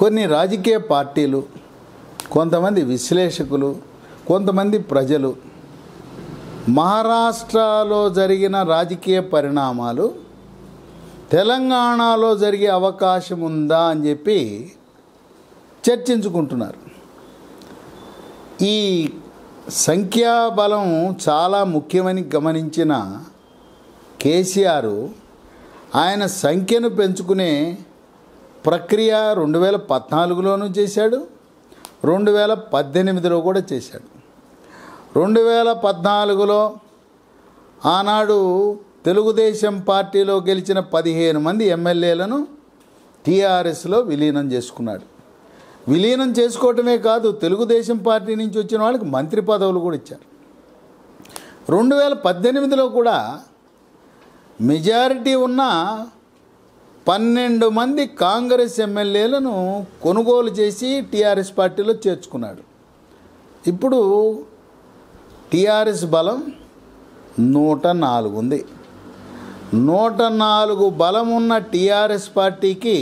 కొన్ని రాజకీయ పార్టీలు కొంతమంది విశ్లేషకులు కొంతమంది ప్రజలు మహారాష్ట్రలో జరిగిన రాజకీయ పరిణామాలు తెలంగాణలో జరిగే అవకాశం ఉందా అని చెప్పి చర్చించుకుంటున్నారు ఈ సంఖ్యాబలం చాలా ముఖ్యమని గమనించిన కేసీఆర్ ఆయన సంఖ్యను పెంచుకునే ప్రక్రియ రెండు వేల పద్నాలుగులోనూ చేశాడు రెండు వేల పద్దెనిమిదిలో కూడా చేశాడు రెండు వేల పద్నాలుగులో ఆనాడు తెలుగుదేశం పార్టీలో గెలిచిన పదిహేను మంది ఎమ్మెల్యేలను టీఆర్ఎస్లో విలీనం చేసుకున్నాడు విలీనం చేసుకోవటమే కాదు తెలుగుదేశం పార్టీ నుంచి వచ్చిన వాళ్ళకి మంత్రి పదవులు కూడా ఇచ్చారు రెండు వేల పద్దెనిమిదిలో కూడా మెజారిటీ ఉన్న పన్నెండు మంది కాంగ్రెస్ ఎమ్మెల్యేలను కొనుగోలు చేసి టీఆర్ఎస్ పార్టీలో చేర్చుకున్నాడు ఇప్పుడు టీఆర్ఎస్ బలం నూట నాలుగు ఉంది నూట నాలుగు బలం ఉన్న టీఆర్ఎస్ పార్టీకి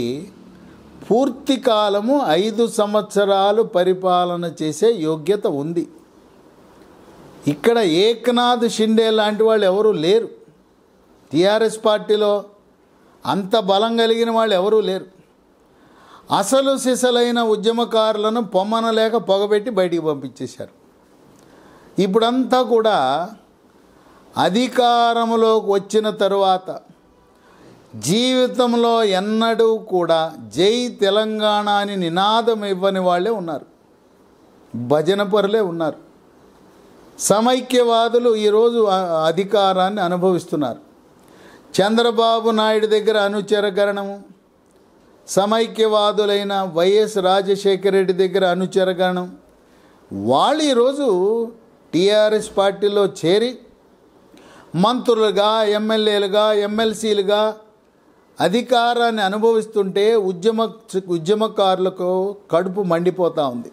పూర్తి కాలము ఐదు సంవత్సరాలు పరిపాలన చేసే యోగ్యత ఉంది ఇక్కడ ఏక్నాథ్ షిండే లాంటి వాళ్ళు ఎవరూ లేరు టీఆర్ఎస్ పార్టీలో అంత బలం కలిగిన వాళ్ళు ఎవరూ లేరు అసలు సిసలైన ఉద్యమకారులను పొమ్మనలేక పొగబెట్టి బయటికి పంపించేశారు ఇప్పుడంతా కూడా అధికారంలోకి వచ్చిన తరువాత జీవితంలో ఎన్నడూ కూడా జై తెలంగాణ అని నినాదం ఇవ్వని వాళ్ళే ఉన్నారు భజన పరులే ఉన్నారు సమైక్యవాదులు ఈరోజు అధికారాన్ని అనుభవిస్తున్నారు చంద్రబాబు నాయుడు దగ్గర అనుచరగరణము సమైక్యవాదులైన వైఎస్ రాజశేఖర రెడ్డి దగ్గర అనుచరగణం వాళ్ళు ఈరోజు టీఆర్ఎస్ పార్టీలో చేరి మంత్రులుగా ఎమ్మెల్యేలుగా ఎమ్మెల్సీలుగా అధికారాన్ని అనుభవిస్తుంటే ఉద్యమ ఉద్యమకారులకు కడుపు మండిపోతూ ఉంది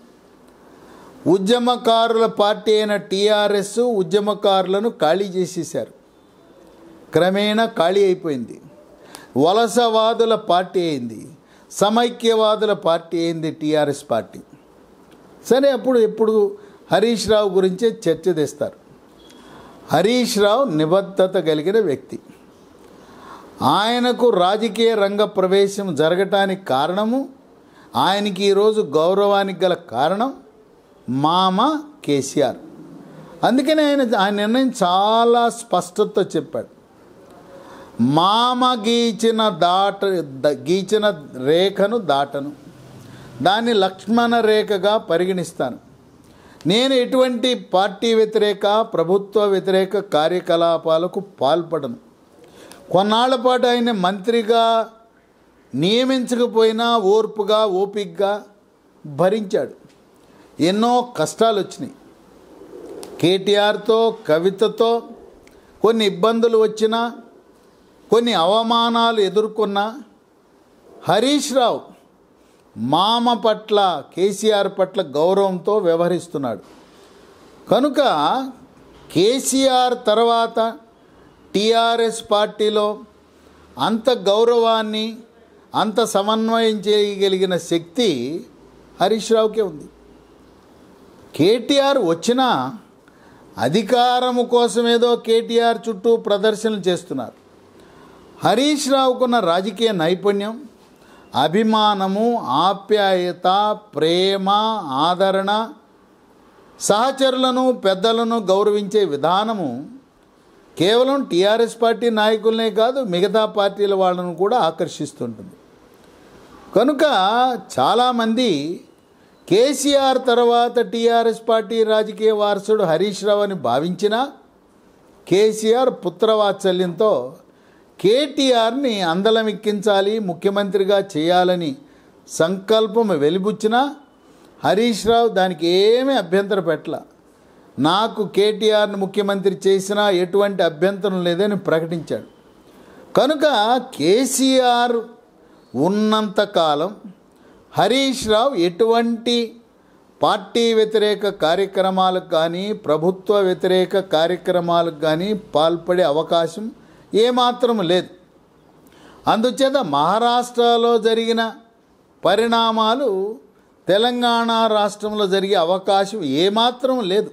ఉద్యమకారుల పార్టీ అయిన టీఆర్ఎస్ ఉద్యమకారులను ఖాళీ చేసేశారు క్రమేణా ఖాళీ అయిపోయింది వలసవాదుల పార్టీ అయింది సమైక్యవాదుల పార్టీ అయింది టీఆర్ఎస్ పార్టీ సరే అప్పుడు ఎప్పుడు హరీష్ రావు గురించే చర్చ తెస్తారు హరీష్ రావు నిబద్ధత కలిగిన వ్యక్తి ఆయనకు రాజకీయ రంగ ప్రవేశం జరగటానికి కారణము ఆయనకి ఈరోజు గౌరవానికి గల కారణం మామ కేసీఆర్ అందుకనే ఆయన ఆయన నిర్ణయం చాలా స్పష్టతతో చెప్పాడు మామ గీచిన దాట గీచిన రేఖను దాటను దాన్ని లక్ష్మణ రేఖగా పరిగణిస్తాను నేను ఎటువంటి పార్టీ వ్యతిరేక ప్రభుత్వ వ్యతిరేక కార్యకలాపాలకు పాల్పడను కొన్నాళ్ల పాటు ఆయన మంత్రిగా నియమించకపోయినా ఓర్పుగా ఓపిక్గా భరించాడు ఎన్నో కష్టాలు వచ్చినాయి కేటీఆర్తో కవితతో కొన్ని ఇబ్బందులు వచ్చినా కొన్ని అవమానాలు ఎదుర్కొన్న హరీష్ రావు మామ పట్ల కేసీఆర్ పట్ల గౌరవంతో వ్యవహరిస్తున్నాడు కనుక కేసీఆర్ తర్వాత టీఆర్ఎస్ పార్టీలో అంత గౌరవాన్ని అంత సమన్వయం చేయగలిగిన శక్తి హరీష్ రావుకే ఉంది కేటీఆర్ వచ్చినా అధికారము కోసమేదో కేటీఆర్ చుట్టూ ప్రదర్శనలు చేస్తున్నారు హరీష్ రావుకున్న రాజకీయ నైపుణ్యం అభిమానము ఆప్యాయత ప్రేమ ఆదరణ సహచరులను పెద్దలను గౌరవించే విధానము కేవలం టీఆర్ఎస్ పార్టీ నాయకులనే కాదు మిగతా పార్టీల వాళ్ళను కూడా ఆకర్షిస్తుంటుంది కనుక చాలామంది కేసీఆర్ తర్వాత టీఆర్ఎస్ పార్టీ రాజకీయ వారసుడు హరీష్ రావు అని భావించినా కేసీఆర్ పుత్రవాత్సల్యంతో కేటీఆర్ని అందలమెక్కించాలి ముఖ్యమంత్రిగా చేయాలని సంకల్పం వెలిబుచ్చినా హరీష్ రావు దానికి ఏమీ అభ్యంతర పెట్టల నాకు కేటీఆర్ని ముఖ్యమంత్రి చేసినా ఎటువంటి అభ్యంతరం లేదని ప్రకటించాడు కనుక కేసీఆర్ ఉన్నంతకాలం హరీష్ రావు ఎటువంటి పార్టీ వ్యతిరేక కార్యక్రమాలకు కానీ ప్రభుత్వ వ్యతిరేక కార్యక్రమాలకు కానీ పాల్పడే అవకాశం ఏమాత్రం లేదు అందుచేత మహారాష్ట్రలో జరిగిన పరిణామాలు తెలంగాణ రాష్ట్రంలో జరిగే అవకాశం ఏమాత్రం లేదు